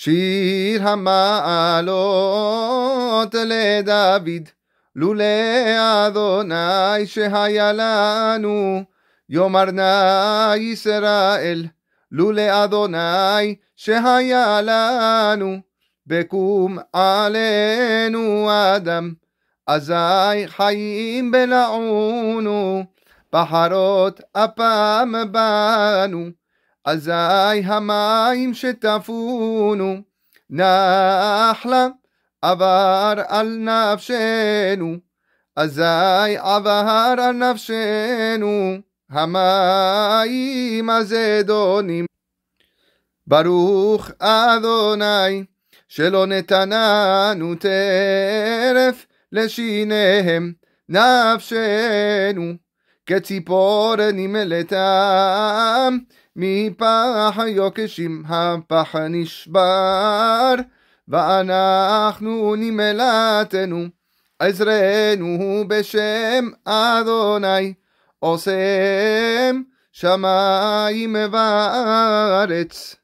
שיר המעלות לדוד, לולי אדוני שהיה לנו, יאמר נא ישראל, לולי אדוני שהיה לנו, בקום עלינו אדם, אזי חיים בלעונו, בחרות אפם בנו. אזי המים שטפונו נחלה עבר על נפשנו אזי עבר על נפשנו המים הזדונים ברוך אדוני שלא נתננו טרף לשיניהם נפשנו כציפור נמלטם, מפח היוקשים הפח נשבר, ואנחנו נמלטנו, עזרנו בשם אדוני, עושם שמיים וארץ.